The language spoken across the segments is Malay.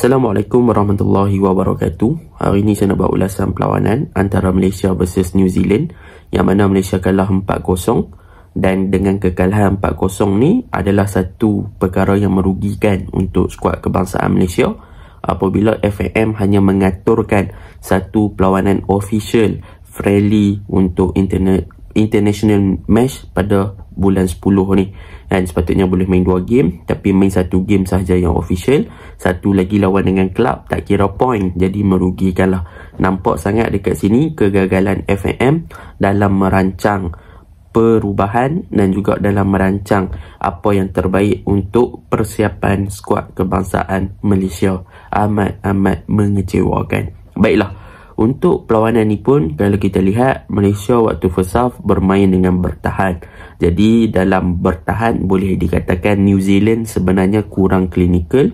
Assalamualaikum warahmatullahi wabarakatuh. Hari ini saya nak buat ulasan perlawanan antara Malaysia versus New Zealand yang mana Malaysia kalah 4-0 dan dengan kekalahan 4-0 ni adalah satu perkara yang merugikan untuk skuad kebangsaan Malaysia apabila FAM hanya mengaturkan satu perlawanan official friendly untuk internet international match pada bulan 10 ni dan sepatutnya boleh main dua game tapi main satu game sahaja yang official satu lagi lawan dengan klub tak kira point jadi merugikan lah nampak sangat dekat sini kegagalan FAM dalam merancang perubahan dan juga dalam merancang apa yang terbaik untuk persiapan skuad kebangsaan Malaysia amat-amat mengecewakan baiklah untuk perlawanan ni pun kalau kita lihat Malaysia waktu first half bermain dengan bertahan. Jadi dalam bertahan boleh dikatakan New Zealand sebenarnya kurang klinikal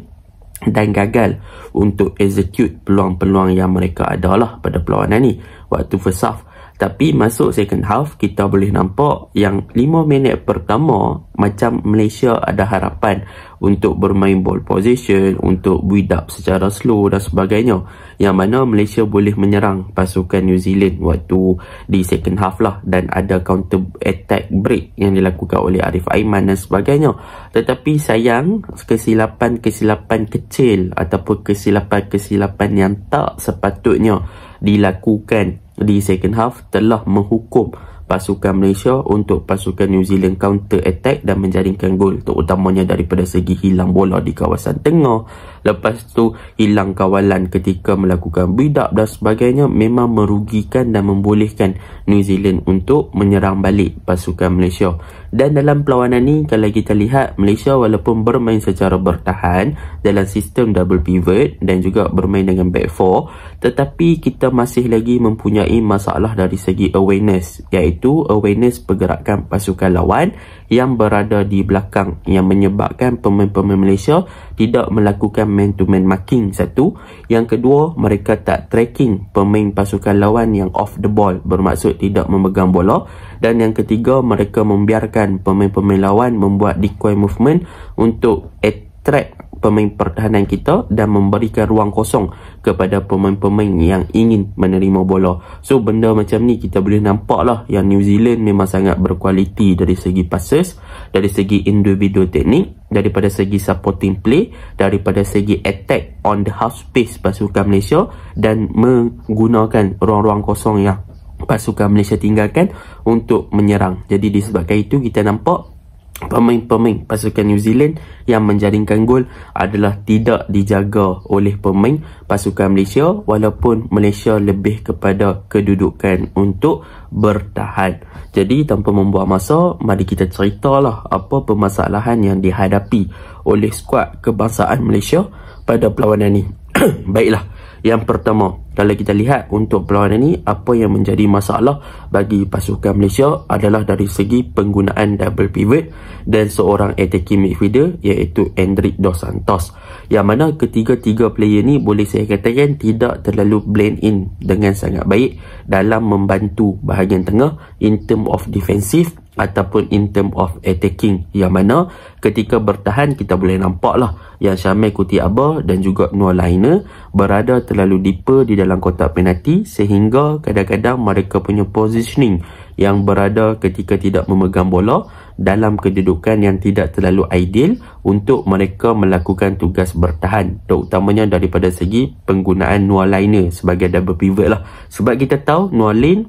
dan gagal untuk execute peluang-peluang yang mereka ada lah pada perlawanan ni waktu first half. Tapi masuk second half kita boleh nampak yang 5 minit pertama macam Malaysia ada harapan untuk bermain ball position, untuk build up secara slow dan sebagainya. Yang mana Malaysia boleh menyerang pasukan New Zealand waktu di second half lah dan ada counter attack break yang dilakukan oleh Arif Aiman dan sebagainya. Tetapi sayang kesilapan-kesilapan kecil ataupun kesilapan-kesilapan yang tak sepatutnya dilakukan di second half telah menghukum pasukan Malaysia untuk pasukan New Zealand counter attack dan menjaringkan gol terutamanya daripada segi hilang bola di kawasan tengah lepas tu hilang kawalan ketika melakukan bidak dan sebagainya memang merugikan dan membolehkan New Zealand untuk menyerang balik pasukan Malaysia dan dalam perlawanan ni kalau kita lihat Malaysia walaupun bermain secara bertahan dalam sistem double pivot dan juga bermain dengan back four tetapi kita masih lagi mempunyai masalah dari segi awareness iaitu iaitu awareness pergerakan pasukan lawan yang berada di belakang yang menyebabkan pemain-pemain Malaysia tidak melakukan man-to-man marking satu. Yang kedua, mereka tak tracking pemain pasukan lawan yang off the ball bermaksud tidak memegang bola. Dan yang ketiga, mereka membiarkan pemain-pemain lawan membuat decoy movement untuk attract pemain pertahanan kita dan memberikan ruang kosong kepada pemain-pemain yang ingin menerima bola. So benda macam ni kita boleh nampak lah yang New Zealand memang sangat berkualiti dari segi passes, dari segi individu teknik, daripada segi supporting play, daripada segi attack on the half space pasukan Malaysia dan menggunakan ruang-ruang kosong yang pasukan Malaysia tinggalkan untuk menyerang. Jadi disebabkan itu kita nampak pemain-pemain pasukan New Zealand yang menjaringkan gol adalah tidak dijaga oleh pemain pasukan Malaysia walaupun Malaysia lebih kepada kedudukan untuk bertahan. Jadi tanpa membuang masa, mari kita ceritalah apa permasalahan yang dihadapi oleh skuad kebangsaan Malaysia pada perlawanan ini. Baiklah, yang pertama, kalau kita lihat untuk perlawanan ini, apa yang menjadi masalah bagi pasukan Malaysia adalah dari segi penggunaan double pivot dan seorang attacking midfielder iaitu Hendrik Dos Santos. Yang mana ketiga-tiga player ni boleh saya katakan tidak terlalu blend in dengan sangat baik dalam membantu bahagian tengah in term of defensive ataupun in term of attacking yang mana ketika bertahan kita boleh nampak lah yang Syamil Kuti Aba dan juga Noah Lainer berada terlalu deeper di dalam kotak penalti sehingga kadang-kadang mereka punya positioning yang berada ketika tidak memegang bola dalam kedudukan yang tidak terlalu ideal untuk mereka melakukan tugas bertahan terutamanya daripada segi penggunaan Noah Lainer sebagai double pivot lah sebab kita tahu Noah Lain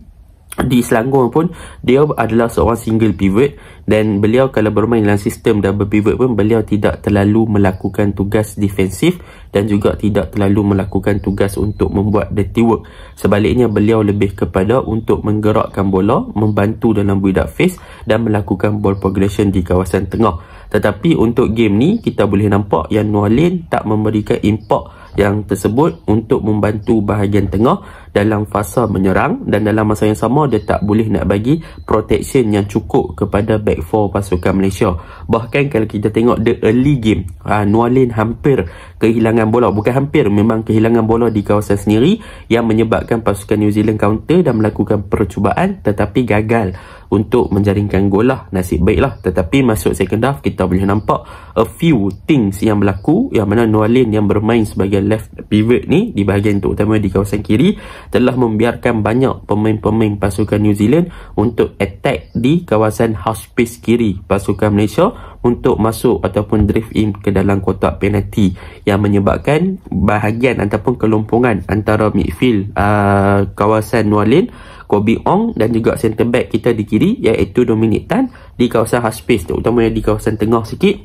di Selangor pun dia adalah seorang single pivot dan beliau kalau bermain dalam sistem double pivot pun beliau tidak terlalu melakukan tugas defensif dan juga tidak terlalu melakukan tugas untuk membuat dirty work. Sebaliknya beliau lebih kepada untuk menggerakkan bola, membantu dalam build up phase dan melakukan ball progression di kawasan tengah. Tetapi untuk game ni kita boleh nampak yang Nualin tak memberikan impak yang tersebut untuk membantu bahagian tengah dalam fasa menyerang dan dalam masa yang sama dia tak boleh nak bagi protection yang cukup kepada back four pasukan Malaysia. Bahkan kalau kita tengok the early game, ha, Nualin hampir kehilangan bola. Bukan hampir, memang kehilangan bola di kawasan sendiri yang menyebabkan pasukan New Zealand counter dan melakukan percubaan tetapi gagal untuk menjaringkan gol lah. Nasib baik lah. Tetapi masuk second half, kita boleh nampak a few things yang berlaku yang mana Nualin yang bermain sebagai left pivot ni di bahagian terutama di kawasan kiri telah membiarkan banyak pemain-pemain pasukan New Zealand untuk attack di kawasan half space kiri pasukan Malaysia untuk masuk ataupun drift in ke dalam kotak penalti yang menyebabkan bahagian ataupun kelompongan antara midfield uh, kawasan Nualin, Kobe Ong dan juga centre back kita di kiri iaitu Dominic Tan di kawasan half space terutamanya di kawasan tengah sikit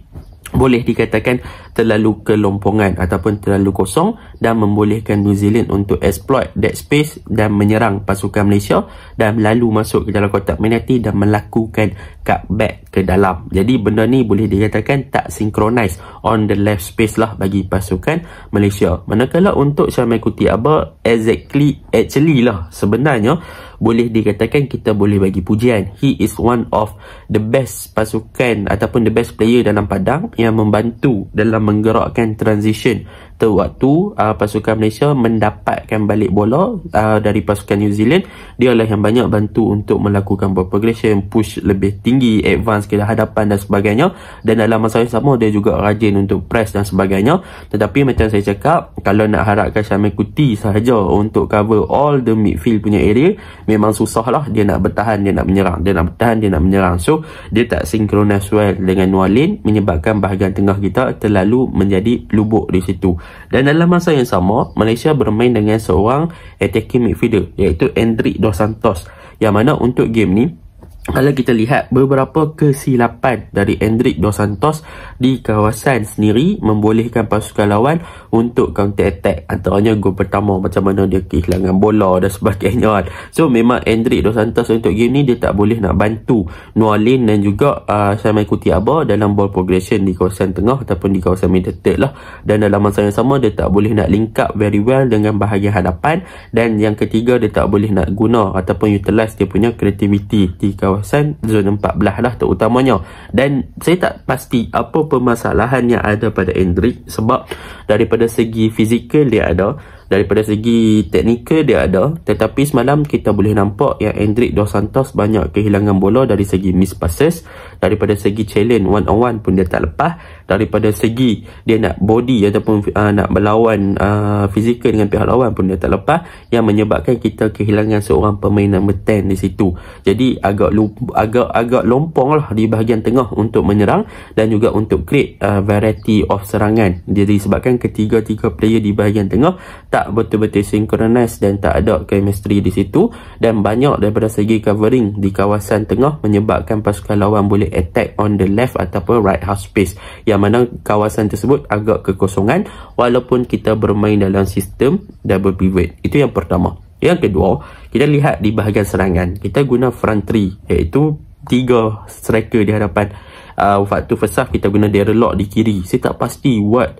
boleh dikatakan terlalu kelompongan ataupun terlalu kosong dan membolehkan New Zealand untuk exploit that space dan menyerang pasukan Malaysia dan lalu masuk ke dalam kotak penalti dan melakukan cutback ke dalam. Jadi benda ni boleh dikatakan tak synchronize on the left space lah bagi pasukan Malaysia. Manakala untuk Syamil Kuti Abah exactly actually lah sebenarnya boleh dikatakan kita boleh bagi pujian. He is one of the best pasukan ataupun the best player dalam padang yang membantu dalam menggerakkan transition kita waktu uh, pasukan Malaysia mendapatkan balik bola uh, dari pasukan New Zealand, dia lah yang banyak bantu untuk melakukan progression, push lebih tinggi, advance ke hadapan dan sebagainya. Dan dalam masa yang sama, dia juga rajin untuk press dan sebagainya. Tetapi macam saya cakap, kalau nak harapkan Syamil Kuti sahaja untuk cover all the midfield punya area, memang susah lah dia nak bertahan, dia nak menyerang, dia nak bertahan, dia nak menyerang. So, dia tak sinkronis well dengan Nualin menyebabkan bahagian tengah kita terlalu menjadi lubuk di situ. Dan dalam masa yang sama, Malaysia bermain dengan seorang attacking midfielder iaitu Hendrik Dos Santos yang mana untuk game ni kalau kita lihat beberapa kesilapan dari Hendrik Dos Santos di kawasan sendiri membolehkan pasukan lawan untuk counter attack antaranya gol pertama macam mana dia kehilangan bola dan sebagainya kan. so memang Hendrik Dos Santos untuk game ni dia tak boleh nak bantu Nualin dan juga uh, saya kuti Abah dalam ball progression di kawasan tengah ataupun di kawasan middle third lah dan dalam masa yang sama dia tak boleh nak link up very well dengan bahagian hadapan dan yang ketiga dia tak boleh nak guna ataupun utilize dia punya creativity di kawasan kawasan zon 14 lah terutamanya dan saya tak pasti apa permasalahan yang ada pada Endrick sebab daripada segi fizikal dia ada daripada segi teknikal dia ada tetapi semalam kita boleh nampak yang Hendrik Dos Santos banyak kehilangan bola dari segi miss passes daripada segi challenge one on one pun dia tak lepas daripada segi dia nak body ataupun uh, nak berlawan uh, fizikal dengan pihak lawan pun dia tak lepas yang menyebabkan kita kehilangan seorang pemain nombor 10 di situ jadi agak agak agak lompong lah di bahagian tengah untuk menyerang dan juga untuk create uh, variety of serangan jadi sebabkan ketiga-tiga player di bahagian tengah tak tak betul-betul sinkronis dan tak ada chemistry di situ dan banyak daripada segi covering di kawasan tengah menyebabkan pasukan lawan boleh attack on the left ataupun right half space yang mana kawasan tersebut agak kekosongan walaupun kita bermain dalam sistem double pivot. Itu yang pertama. Yang kedua, kita lihat di bahagian serangan. Kita guna front three iaitu tiga striker di hadapan. Uh, waktu first half kita guna Daryl Lock di kiri. Saya tak pasti what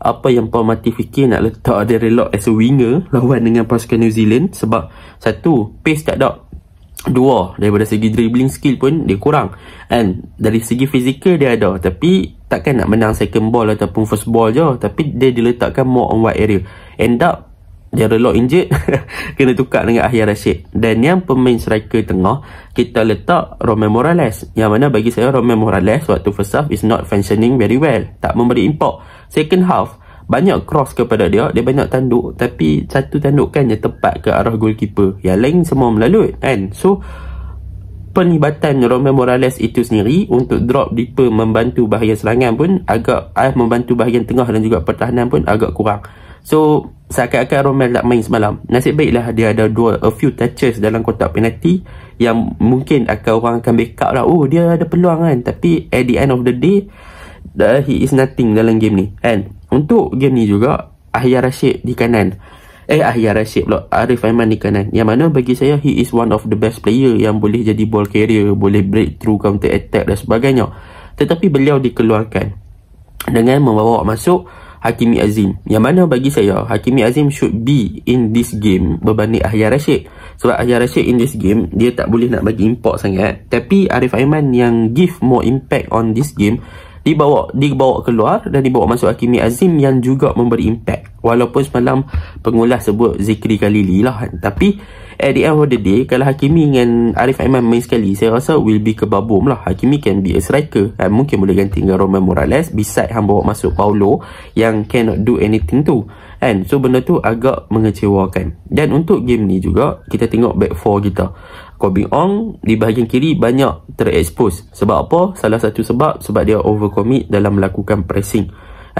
apa yang Paul Mati fikir nak letak Derry Lock as a winger lawan dengan pasukan New Zealand sebab satu, pace tak ada. Dua, daripada segi dribbling skill pun dia kurang. And dari segi fizikal dia ada tapi takkan nak menang second ball ataupun first ball je tapi dia diletakkan more on wide area. End up dia relok injet kena tukar dengan Ahyar Rashid dan yang pemain striker tengah kita letak Roman Morales yang mana bagi saya Roman Morales waktu first half is not functioning very well tak memberi impak second half banyak cross kepada dia dia banyak tanduk tapi satu tandukan je tepat ke arah goalkeeper yang lain semua melalui. kan so penibatan Roman Morales itu sendiri untuk drop deeper membantu bahagian serangan pun agak eh, membantu bahagian tengah dan juga pertahanan pun agak kurang so seakan-akan Roman tak main semalam nasib baiklah dia ada dua a few touches dalam kotak penalti yang mungkin akan orang akan backup lah oh dia ada peluang kan tapi at the end of the day uh, he is nothing dalam game ni kan untuk game ni juga Ahya Rashid di kanan eh Ahya Rashid pula Arif Aiman di kanan yang mana bagi saya he is one of the best player yang boleh jadi ball carrier boleh break through counter attack dan sebagainya tetapi beliau dikeluarkan dengan membawa masuk Hakimi Azim Yang mana bagi saya Hakimi Azim should be In this game Berbanding Ahya Rashid Sebab Ahya Rashid in this game Dia tak boleh nak bagi impact sangat Tapi Arif Aiman yang Give more impact on this game dibawa dibawa keluar dan dibawa masuk Hakimi Azim yang juga memberi impact walaupun semalam pengulas sebut Zikri Khalili lah tapi at the end of the day kalau Hakimi dengan Arif Aiman main sekali saya rasa will be kebabum lah Hakimi can be a striker dan eh, mungkin boleh ganti dengan Roman Morales beside hang bawa masuk Paulo yang cannot do anything tu Kan? So benda tu agak mengecewakan. Dan untuk game ni juga, kita tengok back four kita. Corbin Ong di bahagian kiri banyak terexpose. Sebab apa? Salah satu sebab, sebab dia overcommit dalam melakukan Pressing.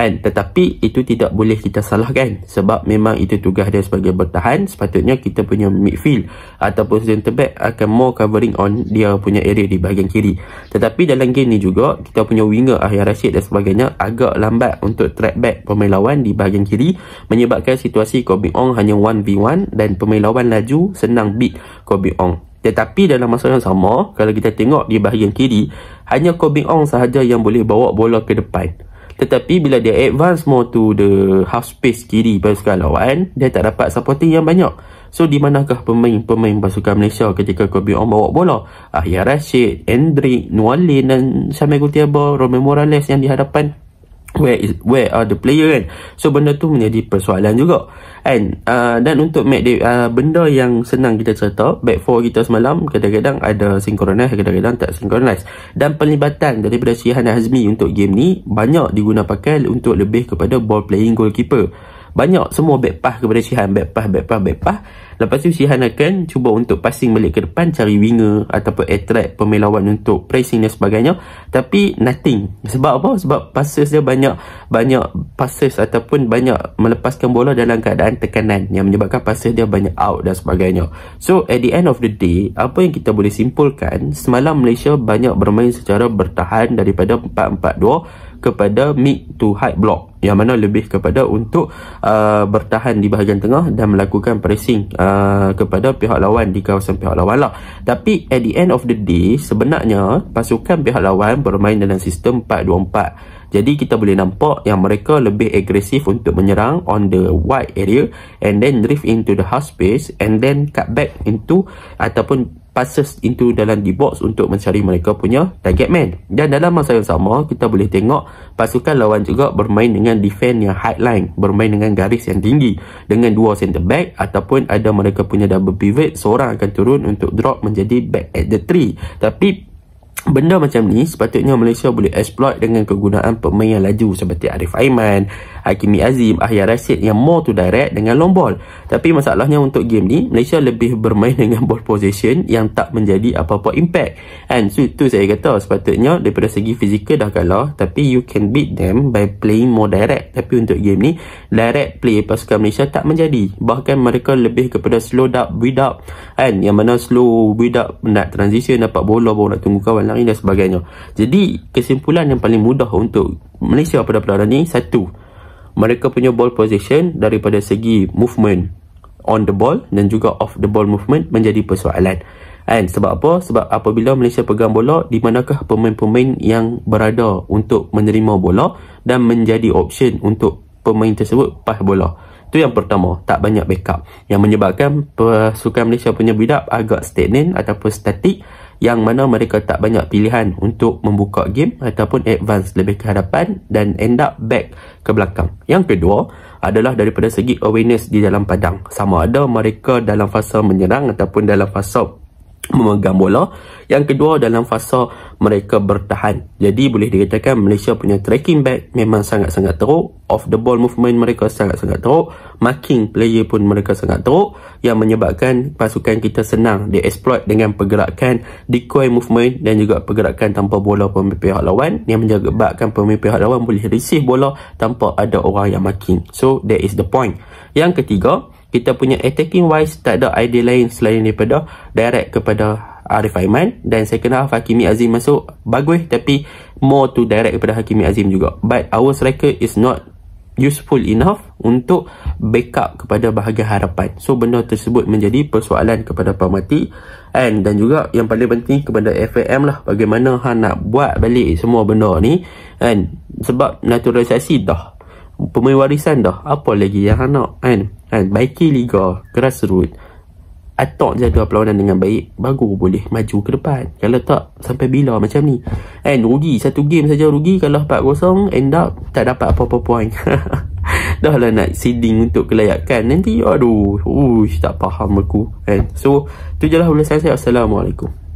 Kan? Tetapi itu tidak boleh kita salahkan sebab memang itu tugas dia sebagai bertahan. Sepatutnya kita punya midfield ataupun center back akan more covering on dia punya area di bahagian kiri. Tetapi dalam game ni juga kita punya winger Ahyar Rashid dan sebagainya agak lambat untuk track back pemain lawan di bahagian kiri menyebabkan situasi Kobe Ong hanya 1v1 dan pemain lawan laju senang beat Kobe Ong. Tetapi dalam masa yang sama, kalau kita tengok di bahagian kiri, hanya Kobe Ong sahaja yang boleh bawa bola ke depan. Tetapi bila dia advance more to the half space kiri pasukan lawan, dia tak dapat supporting yang banyak. So di manakah pemain-pemain pasukan Malaysia ketika Kobe Ong bawa bola? Ah, ya Rashid, Hendrik, Nualin dan Samuel Gutierrez, Romeo Morales yang dihadapan where is where are the player kan so benda tu menjadi persoalan juga and uh, dan untuk make Davis uh, benda yang senang kita cerita back four kita semalam kadang-kadang ada synchronize kadang-kadang tak synchronize dan pelibatan daripada Sihan dan Hazmi untuk game ni banyak diguna pakai untuk lebih kepada ball playing goalkeeper banyak semua back pass kepada Sihan back pass back pass back pass Lepas tu Sihan akan cuba untuk passing balik ke depan cari winger ataupun attract pemelawan untuk pressing dan sebagainya. Tapi nothing. Sebab apa? Sebab passes dia banyak banyak passes ataupun banyak melepaskan bola dalam keadaan tekanan yang menyebabkan passes dia banyak out dan sebagainya. So at the end of the day, apa yang kita boleh simpulkan, semalam Malaysia banyak bermain secara bertahan daripada 4-4-2 kepada mid to high block yang mana lebih kepada untuk uh, bertahan di bahagian tengah dan melakukan pressing uh, Uh, kepada pihak lawan di kawasan pihak lawan lah. Tapi at the end of the day, sebenarnya pasukan pihak lawan bermain dalam sistem 4-2-4. Jadi kita boleh nampak yang mereka lebih agresif untuk menyerang on the wide area and then drift into the half space and then cut back into ataupun passes into dalam di box untuk mencari mereka punya target man. Dan dalam masa yang sama, kita boleh tengok pasukan lawan juga bermain dengan defense yang high line, bermain dengan garis yang tinggi dengan dua center back ataupun ada mereka punya double pivot, seorang akan turun untuk drop menjadi back at the tree Tapi Benda macam ni sepatutnya Malaysia boleh exploit dengan kegunaan pemain yang laju seperti Arif Aiman, Hakimi Azim, Ahyar Rashid yang more to direct dengan long ball. Tapi masalahnya untuk game ni, Malaysia lebih bermain dengan ball position yang tak menjadi apa-apa impact. And so itu saya kata sepatutnya daripada segi fizikal dah kalah tapi you can beat them by playing more direct. Tapi untuk game ni, direct play pasukan Malaysia tak menjadi. Bahkan mereka lebih kepada slow up, build And yang mana slow build nak transition, dapat bola baru nak tunggu kawan menari dan sebagainya. Jadi, kesimpulan yang paling mudah untuk Malaysia pada perkara ini satu, mereka punya ball position daripada segi movement on the ball dan juga off the ball movement menjadi persoalan. And sebab apa? Sebab apabila Malaysia pegang bola, di manakah pemain-pemain yang berada untuk menerima bola dan menjadi option untuk pemain tersebut pas bola. Itu yang pertama, tak banyak backup. Yang menyebabkan pasukan Malaysia punya bidap agak stagnan ataupun statik yang mana mereka tak banyak pilihan untuk membuka game ataupun advance lebih ke hadapan dan end up back ke belakang. Yang kedua adalah daripada segi awareness di dalam padang. Sama ada mereka dalam fasa menyerang ataupun dalam fasa memegang bola. Yang kedua dalam fasa mereka bertahan. Jadi boleh dikatakan Malaysia punya tracking back memang sangat-sangat teruk. Off the ball movement mereka sangat-sangat teruk. Marking player pun mereka sangat teruk. Yang menyebabkan pasukan kita senang di exploit dengan pergerakan decoy movement dan juga pergerakan tanpa bola pemain pihak lawan. Yang menyebabkan pemain pihak lawan boleh receive bola tanpa ada orang yang marking. So that is the point. Yang ketiga, kita punya attacking wise tak ada idea lain selain daripada direct kepada Arif Aiman dan second half Hakimi Azim masuk bagus tapi more to direct kepada Hakimi Azim juga but our striker is not useful enough untuk backup kepada bahagian harapan. So benda tersebut menjadi persoalan kepada pak mati and dan juga yang paling penting kepada FAM lah bagaimana ha nak buat balik semua benda ni and sebab naturalisasi dah pemain warisan dah apa lagi yang ha nak and kan baiki liga grassroots atok je dua perlawanan dengan baik baru boleh maju ke depan kalau tak sampai bila macam ni and rugi satu game saja rugi kalau 4-0 end up tak dapat apa-apa poin dah lah nak seeding untuk kelayakan nanti aduh uish, tak faham aku and so tu je lah ulasan saya Assalamualaikum